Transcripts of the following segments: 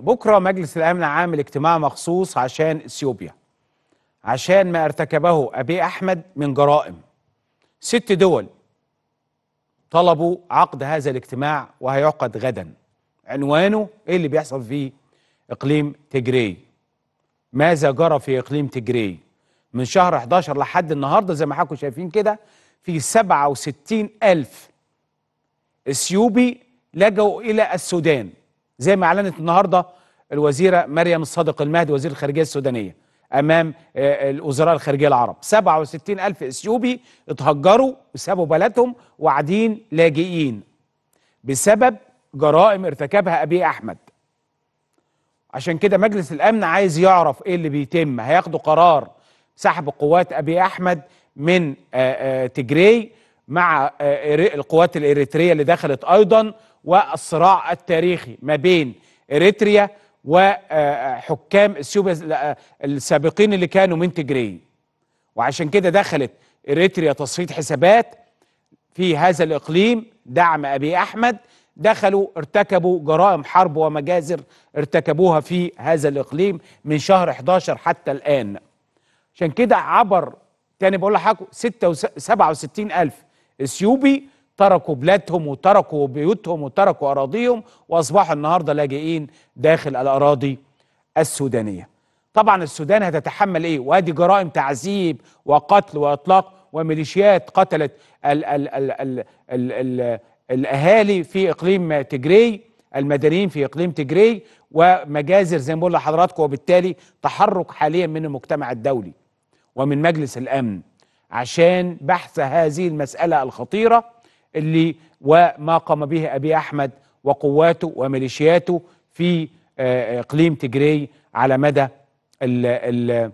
بكرة مجلس الأمن عامل اجتماع مخصوص عشان إثيوبيا عشان ما ارتكبه أبي أحمد من جرائم ست دول طلبوا عقد هذا الاجتماع وهيعقد غدا عنوانه إيه اللي بيحصل في إقليم تجري ماذا جرى في إقليم تجري من شهر 11 لحد النهاردة زي ما حضراتكم شايفين كده في 67 ألف إثيوبي لجوا إلى السودان زي ما اعلنت النهارده الوزيره مريم الصادق المهدي وزير الخارجيه السودانيه امام آه، الوزراء الخارجيه العرب 67 الف اثيوبي اتهجروا وسابوا بلدهم وقاعدين لاجئين بسبب جرائم ارتكبها ابي احمد عشان كده مجلس الامن عايز يعرف ايه اللي بيتم هياخدوا قرار سحب قوات ابي احمد من آه، آه، تجري مع آه، القوات الإريترية اللي دخلت أيضا والصراع التاريخي ما بين إريتريا وحكام آه، آه، اثيوبيا السابقين اللي كانوا من تجري وعشان كده دخلت إريتريا تصفية حسابات في هذا الإقليم دعم أبي أحمد دخلوا ارتكبوا جرائم حرب ومجازر ارتكبوها في هذا الإقليم من شهر 11 حتى الآن عشان كده عبر تاني بقول لحضراتكم 67 ألف اثيوبي تركوا بلادهم وتركوا بيوتهم وتركوا اراضيهم واصبحوا النهارده لاجئين داخل الاراضي السودانيه. طبعا السودان هتتحمل ايه؟ وادي جرائم تعذيب وقتل واطلاق وميليشيات قتلت الـ الـ الـ الـ الـ الـ الاهالي في اقليم تجري المدنيين في اقليم تجري ومجازر زي ما بقول لحضراتكم وبالتالي تحرك حاليا من المجتمع الدولي ومن مجلس الامن. عشان بحث هذه المسألة الخطيرة اللي وما قام به أبي أحمد وقواته وميليشياته في آه، إقليم تجري على مدى الـ الـ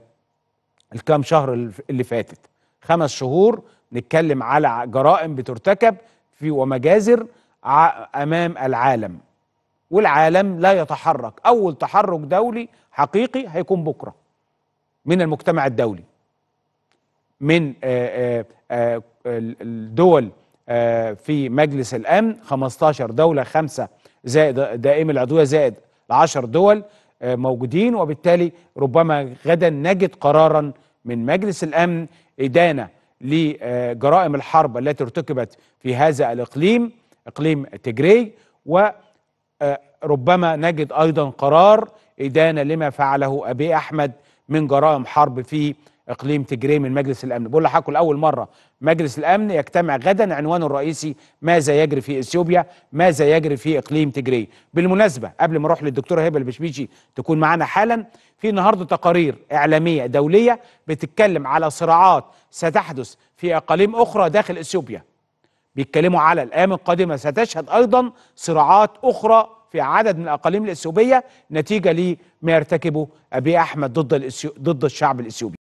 الكام شهر اللي فاتت خمس شهور نتكلم على جرائم بترتكب في ومجازر أمام العالم والعالم لا يتحرك أول تحرك دولي حقيقي هيكون بكرة من المجتمع الدولي من آه، آه، آه، الدول في مجلس الامن 15 دوله خمسه زائد دائم العضويه زائد 10 دول موجودين وبالتالي ربما غدا نجد قرارا من مجلس الامن ادانه لجرائم الحرب التي ارتكبت في هذا الاقليم اقليم تجري وربما نجد ايضا قرار ادانه لما فعله ابي احمد من جرائم حرب في اقليم تجري من مجلس الامن بقول لحضراتكم لاول مره مجلس الامن يجتمع غدا عنوانه الرئيسي ماذا يجري في اثيوبيا ماذا يجري في اقليم تجري بالمناسبه قبل ما اروح للدكتوره هبه البشبيشي تكون معانا حالا في النهارده تقارير اعلاميه دوليه بتتكلم على صراعات ستحدث في اقاليم اخرى داخل اثيوبيا بيتكلموا على الايام القادمه ستشهد ايضا صراعات اخرى في عدد من الاقاليم الاثيوبيه نتيجه لما يرتكبه ابي احمد ضد ضد الشعب الاثيوبي